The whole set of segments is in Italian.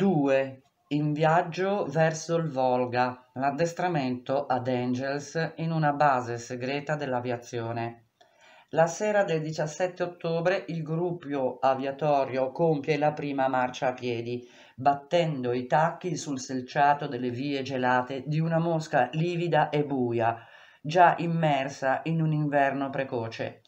2. in viaggio verso il Volga, l'addestramento ad Angels in una base segreta dell'aviazione. La sera del 17 ottobre il gruppo aviatorio compie la prima marcia a piedi, battendo i tacchi sul selciato delle vie gelate di una mosca livida e buia, già immersa in un inverno precoce.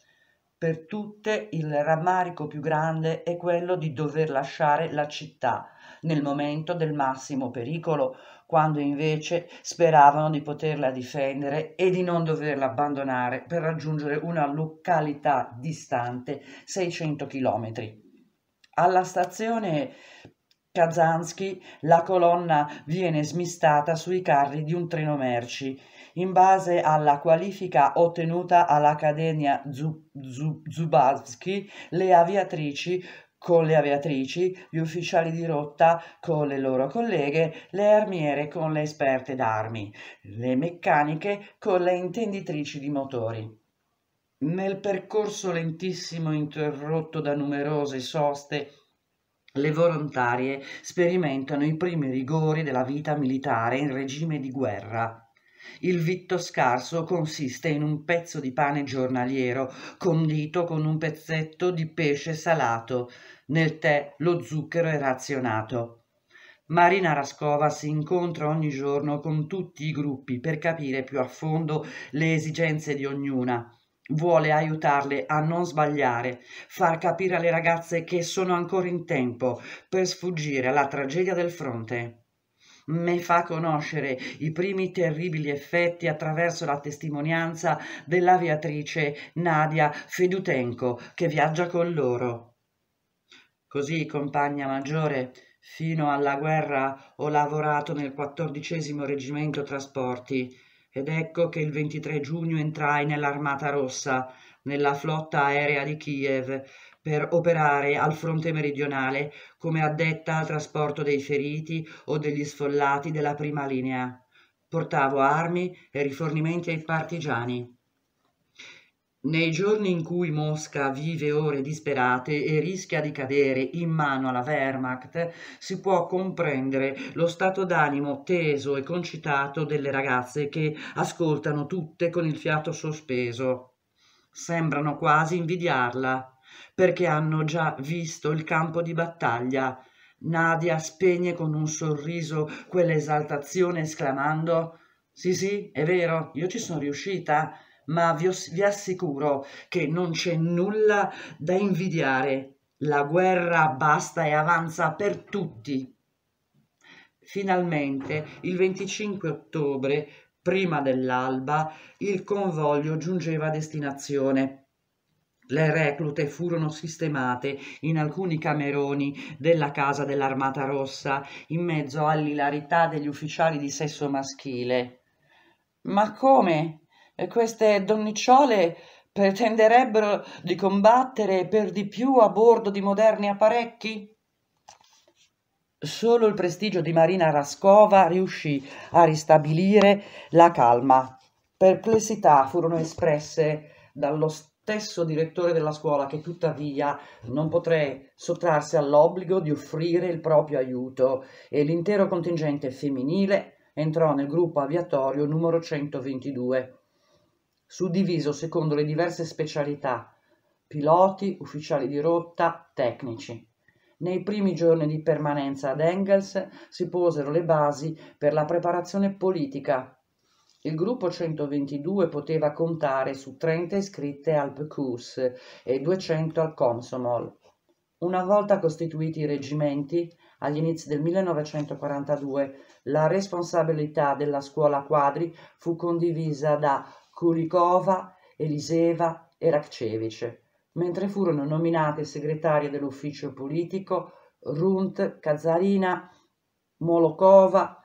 Per tutte il rammarico più grande è quello di dover lasciare la città nel momento del massimo pericolo, quando invece speravano di poterla difendere e di non doverla abbandonare per raggiungere una località distante 600 km. Alla stazione Kazansky la colonna viene smistata sui carri di un treno merci in base alla qualifica ottenuta all'Accademia Zubavsky, le aviatrici con le aviatrici, gli ufficiali di rotta con le loro colleghe, le armiere con le esperte d'armi, le meccaniche con le intenditrici di motori. Nel percorso lentissimo interrotto da numerose soste, le volontarie sperimentano i primi rigori della vita militare in regime di guerra. Il vitto scarso consiste in un pezzo di pane giornaliero condito con un pezzetto di pesce salato, nel tè lo zucchero è razionato. Marina Rascova si incontra ogni giorno con tutti i gruppi per capire più a fondo le esigenze di ognuna. Vuole aiutarle a non sbagliare, far capire alle ragazze che sono ancora in tempo per sfuggire alla tragedia del fronte mi fa conoscere i primi terribili effetti attraverso la testimonianza dell'aviatrice Nadia Fedutenko che viaggia con loro. Così, compagna maggiore, fino alla guerra ho lavorato nel quattordicesimo reggimento trasporti ed ecco che il 23 giugno entrai nell'Armata Rossa, nella flotta aerea di Kiev, per operare al fronte meridionale come addetta al trasporto dei feriti o degli sfollati della prima linea. Portavo armi e rifornimenti ai partigiani. Nei giorni in cui Mosca vive ore disperate e rischia di cadere in mano alla Wehrmacht, si può comprendere lo stato d'animo teso e concitato delle ragazze che ascoltano tutte con il fiato sospeso. Sembrano quasi invidiarla perché hanno già visto il campo di battaglia. Nadia spegne con un sorriso quell'esaltazione esclamando Sì, sì, è vero, io ci sono riuscita, ma vi, vi assicuro che non c'è nulla da invidiare. La guerra basta e avanza per tutti. Finalmente, il 25 ottobre, prima dell'alba, il convoglio giungeva a destinazione. Le reclute furono sistemate in alcuni cameroni della casa dell'Armata Rossa, in mezzo all'ilarità degli ufficiali di sesso maschile. Ma come? Queste donnicciole pretenderebbero di combattere per di più a bordo di moderni apparecchi? Solo il prestigio di Marina Rascova riuscì a ristabilire la calma. Perplessità furono espresse dallo Stato stesso direttore della scuola che tuttavia non potrà sottrarsi all'obbligo di offrire il proprio aiuto e l'intero contingente femminile entrò nel gruppo aviatorio numero 122, suddiviso secondo le diverse specialità, piloti, ufficiali di rotta, tecnici. Nei primi giorni di permanenza ad Engels si posero le basi per la preparazione politica il gruppo 122 poteva contare su 30 iscritte al PQS e 200 al Komsomol. Una volta costituiti i reggimenti, agli inizi del 1942, la responsabilità della scuola quadri fu condivisa da Kulikova, Eliseva e Rakcevic, mentre furono nominate segretarie dell'ufficio politico Runt, Kazarina, Molokova,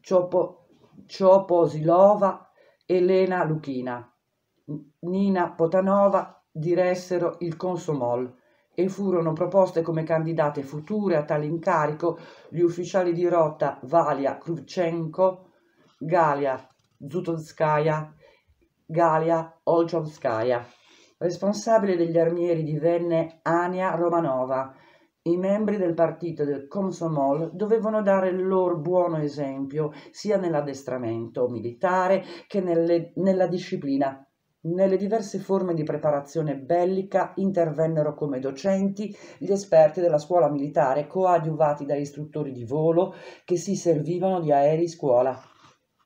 Ciopo Cioposilova, Elena Luchina. Nina Potanova diressero il Consomol e furono proposte come candidate future a tale incarico gli ufficiali di rotta Valia Kruvchenko, Galia Zutonskaya, Galia Olchovskaya. Responsabile degli armieri divenne Ania Romanova, i membri del partito del Komsomol dovevano dare il loro buono esempio sia nell'addestramento militare che nelle, nella disciplina. Nelle diverse forme di preparazione bellica intervennero come docenti gli esperti della scuola militare coadiuvati da istruttori di volo che si servivano di aerei scuola.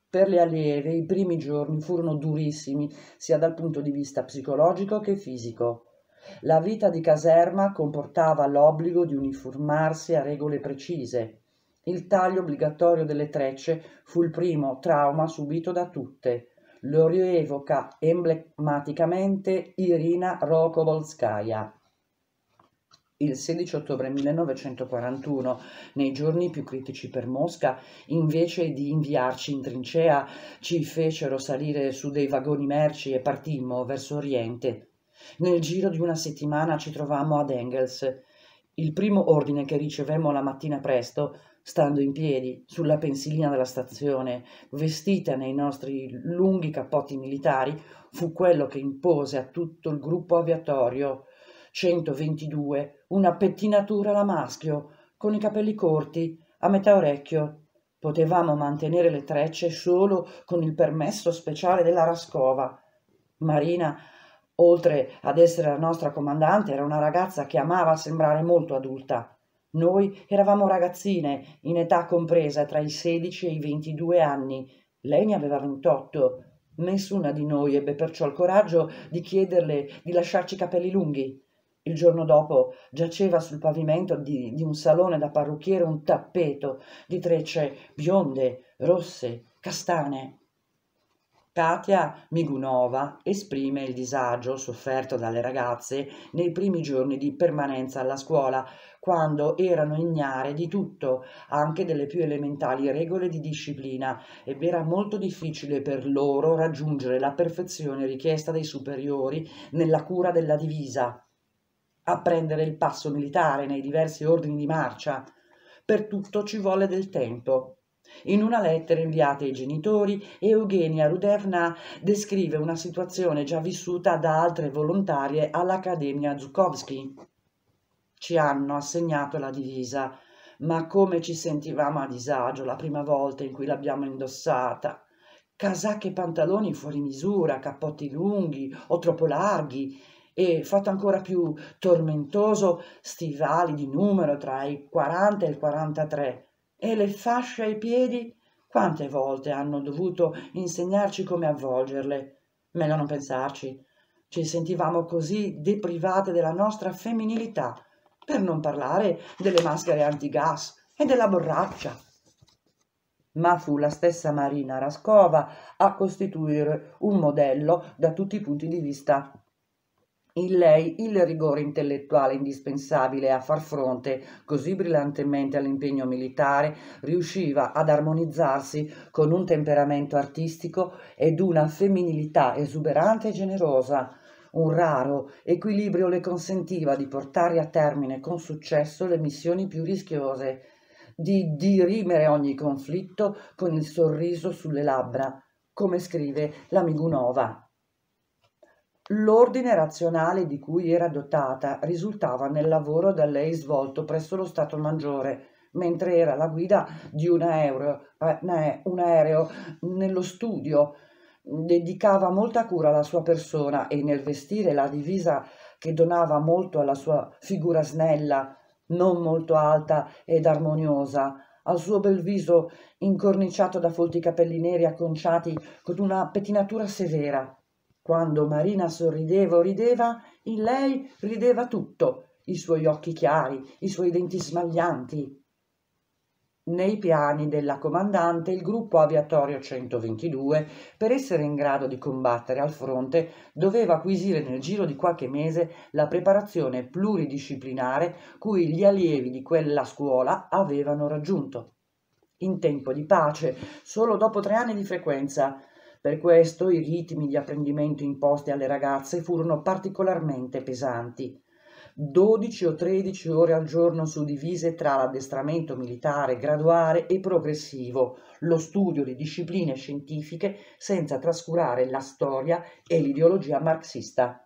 Per le allieve i primi giorni furono durissimi sia dal punto di vista psicologico che fisico. La vita di caserma comportava l'obbligo di uniformarsi a regole precise. Il taglio obbligatorio delle trecce fu il primo trauma subito da tutte. Lo rievoca emblematicamente Irina Rokovolskaya il 16 ottobre 1941, nei giorni più critici per Mosca, invece di inviarci in trincea, ci fecero salire su dei vagoni merci e partimmo verso Oriente, nel giro di una settimana ci trovammo ad Engels. Il primo ordine che ricevemmo la mattina presto, stando in piedi sulla pensilina della stazione, vestita nei nostri lunghi cappotti militari, fu quello che impose a tutto il gruppo aviatorio 122 una pettinatura alla maschio, con i capelli corti, a metà orecchio, Potevamo mantenere le trecce solo con il permesso speciale della Rascova. Marina Oltre ad essere la nostra comandante, era una ragazza che amava sembrare molto adulta. Noi eravamo ragazzine, in età compresa tra i 16 e i 22 anni. Lei ne aveva 28. Nessuna di noi ebbe perciò il coraggio di chiederle di lasciarci i capelli lunghi. Il giorno dopo giaceva sul pavimento di, di un salone da parrucchiere un tappeto di trecce bionde, rosse, castane. Katia Migunova esprime il disagio sofferto dalle ragazze nei primi giorni di permanenza alla scuola, quando erano ignare di tutto, anche delle più elementali regole di disciplina, ed era molto difficile per loro raggiungere la perfezione richiesta dai superiori nella cura della divisa, apprendere il passo militare nei diversi ordini di marcia. Per tutto ci volle del tempo, in una lettera inviata ai genitori, Eugenia Ruderna descrive una situazione già vissuta da altre volontarie all'Accademia Zukowski. Ci hanno assegnato la divisa, ma come ci sentivamo a disagio la prima volta in cui l'abbiamo indossata. Casacche e pantaloni fuori misura, cappotti lunghi o troppo larghi e, fatto ancora più tormentoso, stivali di numero tra i 40 e il 43 e le fasce ai piedi, quante volte hanno dovuto insegnarci come avvolgerle. Meglio non pensarci. Ci sentivamo così deprivate della nostra femminilità, per non parlare delle maschere antigas e della borraccia. Ma fu la stessa Marina Rascova a costituire un modello da tutti i punti di vista in lei il rigore intellettuale indispensabile a far fronte così brillantemente all'impegno militare riusciva ad armonizzarsi con un temperamento artistico ed una femminilità esuberante e generosa. Un raro equilibrio le consentiva di portare a termine con successo le missioni più rischiose, di dirimere ogni conflitto con il sorriso sulle labbra, come scrive la Migunova. L'ordine razionale di cui era dotata risultava nel lavoro da lei svolto presso lo Stato Maggiore, mentre era la guida di un aereo, eh, un aereo nello studio. Dedicava molta cura alla sua persona e nel vestire la divisa che donava molto alla sua figura snella, non molto alta ed armoniosa, al suo bel viso incorniciato da folti capelli neri acconciati con una pettinatura severa. Quando Marina sorrideva o rideva, in lei rideva tutto, i suoi occhi chiari, i suoi denti smaglianti. Nei piani della comandante il gruppo aviatorio 122, per essere in grado di combattere al fronte, doveva acquisire nel giro di qualche mese la preparazione pluridisciplinare cui gli allievi di quella scuola avevano raggiunto. In tempo di pace, solo dopo tre anni di frequenza, per questo i ritmi di apprendimento imposti alle ragazze furono particolarmente pesanti. 12 o 13 ore al giorno suddivise tra l'addestramento militare graduale e progressivo, lo studio di discipline scientifiche senza trascurare la storia e l'ideologia marxista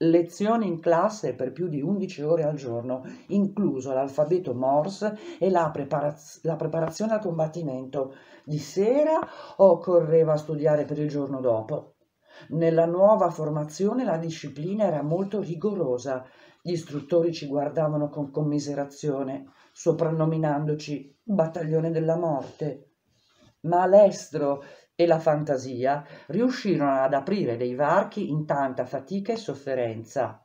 lezioni in classe per più di 11 ore al giorno, incluso l'alfabeto Morse e la, preparaz- la preparazione al combattimento di sera occorreva studiare per il giorno dopo. Nella nuova formazione la disciplina era molto rigorosa. Gli istruttori ci guardavano con commiserazione, soprannominandoci Battaglione della Morte. Maestro, e la fantasia riuscirono ad aprire dei varchi in tanta fatica e sofferenza.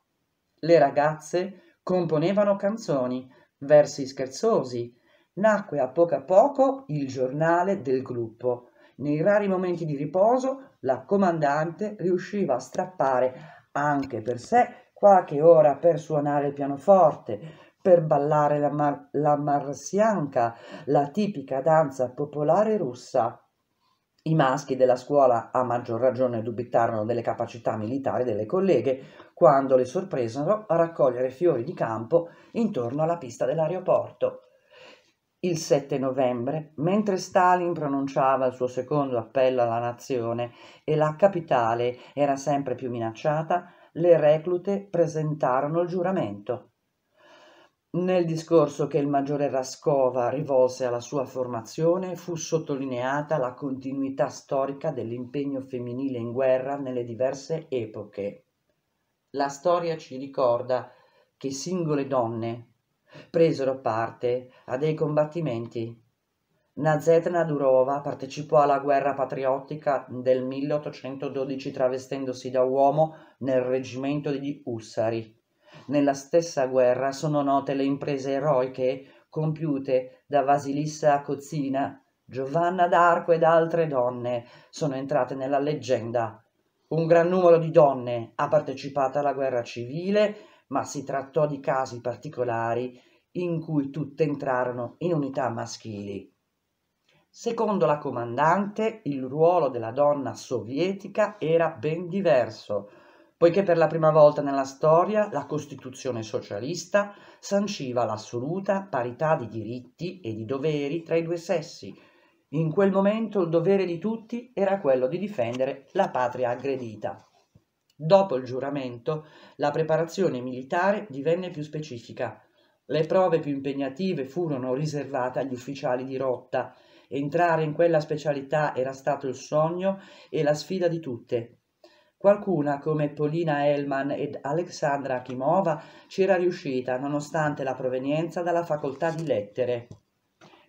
Le ragazze componevano canzoni, versi scherzosi. Nacque a poco a poco il giornale del gruppo. Nei rari momenti di riposo la comandante riusciva a strappare anche per sé qualche ora per suonare il pianoforte, per ballare la, mar- la marsianca, la tipica danza popolare russa i maschi della scuola a maggior ragione dubitarono delle capacità militari delle colleghe quando le sorpresero a raccogliere fiori di campo intorno alla pista dell'aeroporto. Il 7 novembre, mentre Stalin pronunciava il suo secondo appello alla nazione e la capitale era sempre più minacciata, le reclute presentarono il giuramento. Nel discorso che il maggiore Rascova rivolse alla sua formazione fu sottolineata la continuità storica dell'impegno femminile in guerra nelle diverse epoche. La storia ci ricorda che singole donne presero parte a dei combattimenti. Nazetna Durova partecipò alla guerra patriottica del 1812 travestendosi da uomo nel reggimento degli Ussari nella stessa guerra sono note le imprese eroiche compiute da Vasilissa Cozzina, Giovanna d'Arco ed altre donne sono entrate nella leggenda. Un gran numero di donne ha partecipato alla guerra civile, ma si trattò di casi particolari in cui tutte entrarono in unità maschili. Secondo la comandante, il ruolo della donna sovietica era ben diverso poiché per la prima volta nella storia la Costituzione socialista sanciva l'assoluta parità di diritti e di doveri tra i due sessi. In quel momento il dovere di tutti era quello di difendere la patria aggredita. Dopo il giuramento, la preparazione militare divenne più specifica. Le prove più impegnative furono riservate agli ufficiali di rotta. Entrare in quella specialità era stato il sogno e la sfida di tutte, Qualcuna, come Polina Elman ed Alexandra Akimova, c'era riuscita nonostante la provenienza dalla facoltà di lettere.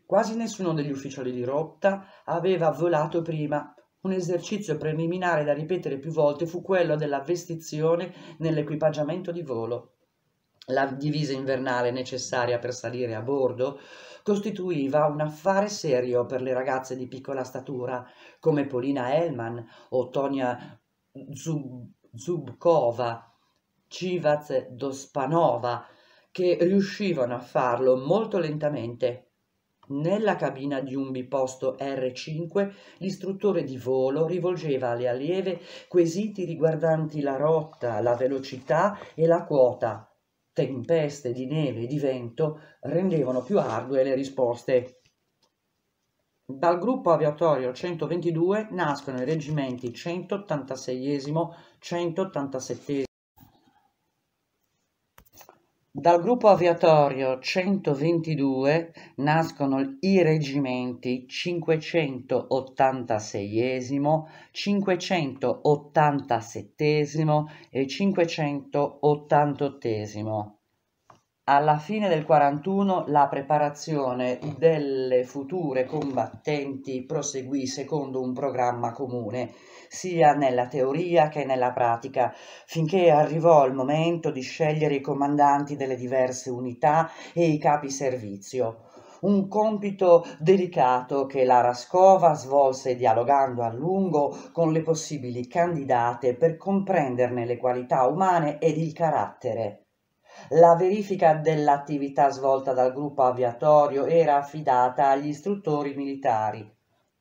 Quasi nessuno degli ufficiali di rotta aveva volato prima. Un esercizio preliminare da ripetere più volte fu quello della vestizione nell'equipaggiamento di volo. La divisa invernale necessaria per salire a bordo costituiva un affare serio per le ragazze di piccola statura come Polina Hellman o Tonia Zub, Zubkova, Civac Dospanova, che riuscivano a farlo molto lentamente. Nella cabina di un biposto R5 l'istruttore di volo rivolgeva alle allieve quesiti riguardanti la rotta, la velocità e la quota. Tempeste di neve e di vento rendevano più ardue le risposte. Dal gruppo aviatorio 122 nascono i reggimenti 186esimo, 187 Dal gruppo aviatorio 122 nascono i reggimenti 586esimo, 587 e 588 alla fine del 41 la preparazione delle future combattenti proseguì secondo un programma comune, sia nella teoria che nella pratica, finché arrivò il momento di scegliere i comandanti delle diverse unità e i capi servizio. Un compito delicato che la Rascova svolse dialogando a lungo con le possibili candidate per comprenderne le qualità umane ed il carattere. La verifica dell'attività svolta dal gruppo aviatorio era affidata agli istruttori militari.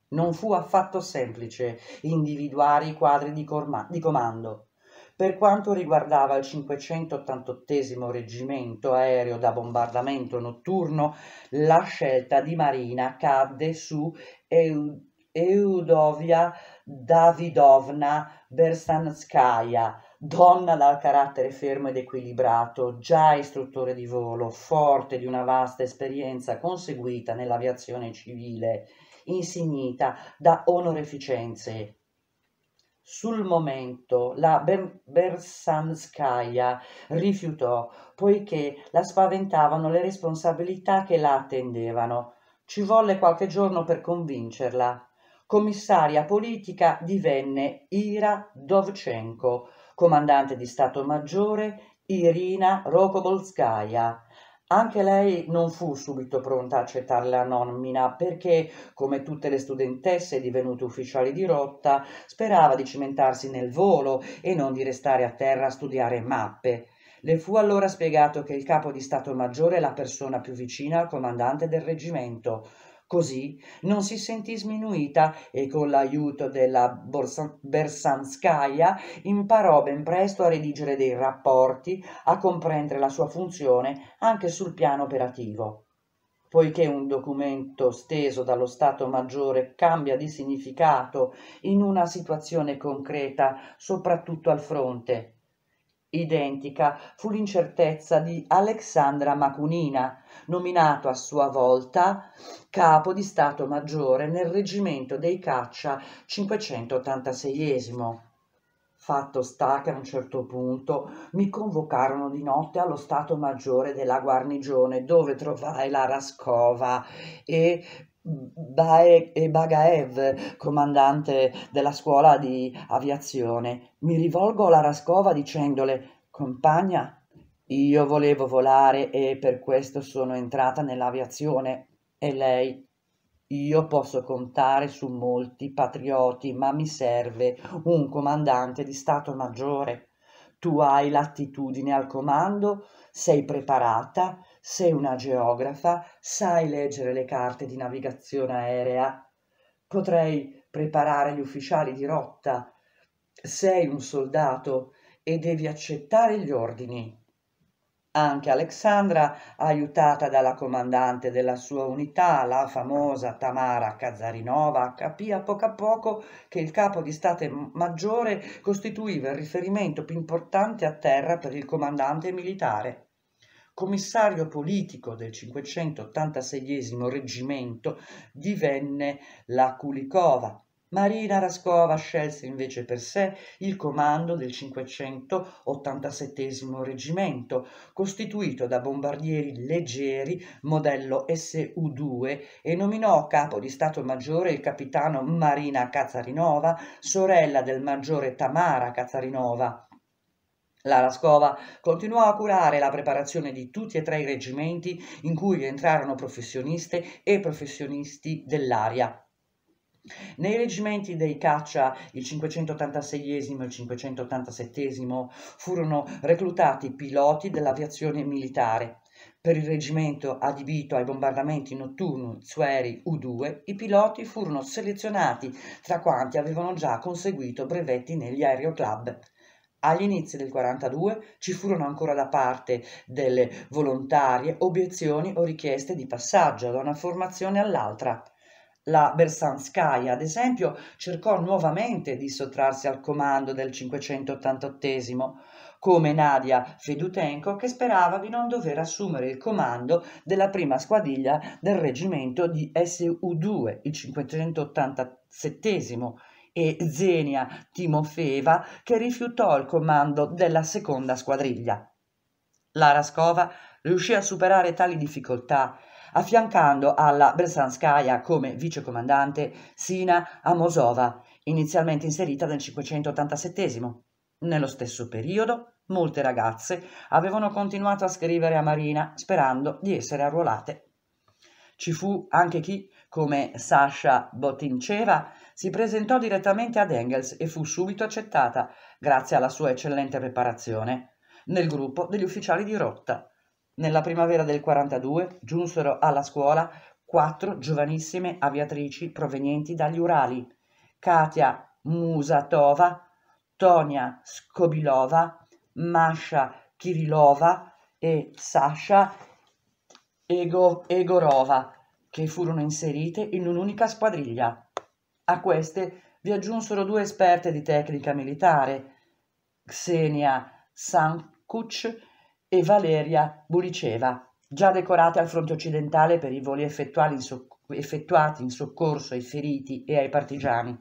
Non fu affatto semplice individuare i quadri di, corma- di comando. Per quanto riguardava il 588 reggimento aereo da bombardamento notturno, la scelta di Marina cadde su Eudovia Davidovna Bersanskaya, Donna dal carattere fermo ed equilibrato, già istruttore di volo, forte di una vasta esperienza conseguita nell'aviazione civile, insignita da onoreficenze. Sul momento la Ber- Bersamskaya rifiutò, poiché la spaventavano le responsabilità che la attendevano. Ci volle qualche giorno per convincerla. Commissaria politica divenne Ira Dovchenko, comandante di Stato Maggiore, Irina Rokobolskaya. Anche lei non fu subito pronta a accettare la nomina perché, come tutte le studentesse divenute ufficiali di rotta, sperava di cimentarsi nel volo e non di restare a terra a studiare mappe. Le fu allora spiegato che il capo di Stato Maggiore è la persona più vicina al comandante del reggimento, Così non si sentì sminuita e con l'aiuto della Borsa- Bersanskaya imparò ben presto a redigere dei rapporti, a comprendere la sua funzione anche sul piano operativo. Poiché un documento steso dallo Stato Maggiore cambia di significato in una situazione concreta, soprattutto al fronte, Identica fu l'incertezza di Alexandra Macunina, nominato a sua volta capo di Stato Maggiore nel reggimento dei caccia 586 Fatto sta che a un certo punto mi convocarono di notte allo Stato Maggiore della guarnigione dove trovai la Rascova e e eh, Bagaev, comandante della scuola di aviazione. Mi rivolgo alla Rascova dicendole Compagna, io volevo volare e per questo sono entrata nell'aviazione. E lei io posso contare su molti patrioti, ma mi serve un comandante di Stato Maggiore. Tu hai l'attitudine al comando, sei preparata, sei una geografa, sai leggere le carte di navigazione aerea, potrei preparare gli ufficiali di rotta. Sei un soldato e devi accettare gli ordini. Anche Alexandra, aiutata dalla comandante della sua unità, la famosa Tamara Kazarinova, capì a poco a poco che il capo di state maggiore costituiva il riferimento più importante a terra per il comandante militare commissario politico del 586 reggimento divenne la Kulikova. Marina Raskova scelse invece per sé il comando del 587 reggimento, costituito da bombardieri leggeri modello SU-2 e nominò capo di Stato Maggiore il capitano Marina Kazarinova, sorella del maggiore Tamara Kazarinova. La Scova continuò a curare la preparazione di tutti e tre i reggimenti in cui rientrarono professioniste e professionisti dell'aria, nei reggimenti dei caccia, il 586 e il 587, furono reclutati piloti dell'aviazione militare. Per il reggimento adibito ai bombardamenti notturni Zueri U-2, i piloti furono selezionati tra quanti avevano già conseguito brevetti negli aeroclub. Agli inizi del 42 ci furono ancora da parte delle volontarie obiezioni o richieste di passaggio da una formazione all'altra. La Bersanskaya, ad esempio, cercò nuovamente di sottrarsi al comando del 588 come Nadia Fedutenko che sperava di non dover assumere il comando della prima squadriglia del reggimento di SU2, il 587 e Zenia Timofeva che rifiutò il comando della seconda squadriglia. La Rascova riuscì a superare tali difficoltà affiancando alla Bresanskaya come vicecomandante Sina Amosova, inizialmente inserita nel 587. Nello stesso periodo, molte ragazze avevano continuato a scrivere a Marina sperando di essere arruolate. Ci fu anche chi, come Sasha Botinceva, si presentò direttamente ad Engels e fu subito accettata, grazie alla sua eccellente preparazione, nel gruppo degli ufficiali di rotta. Nella primavera del 42 giunsero alla scuola quattro giovanissime aviatrici provenienti dagli Urali, Katia Musatova, Tonia Skobilova, Masha Kirilova e Sasha Ego- Egorova, che furono inserite in un'unica squadriglia. A queste vi aggiunsero due esperte di tecnica militare, Xenia Sankuc e Valeria Buliceva, già decorate al fronte occidentale per i voli effettuati in, soc- effettuati in soccorso ai feriti e ai partigiani.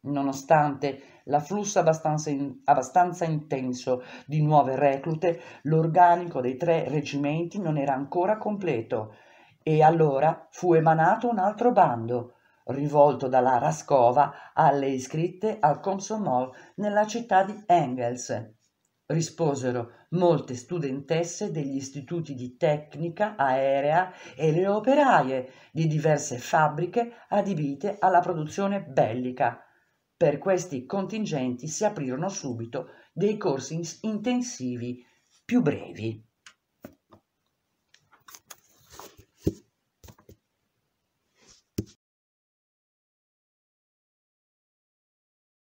Nonostante l'afflusso abbastanza, in, abbastanza intenso di nuove reclute, l'organico dei tre reggimenti non era ancora completo e allora fu emanato un altro bando rivolto dalla Rascova alle iscritte al Komsomol nella città di Engels. Risposero molte studentesse degli istituti di tecnica aerea e le operaie di diverse fabbriche adibite alla produzione bellica. Per questi contingenti si aprirono subito dei corsi intensivi più brevi.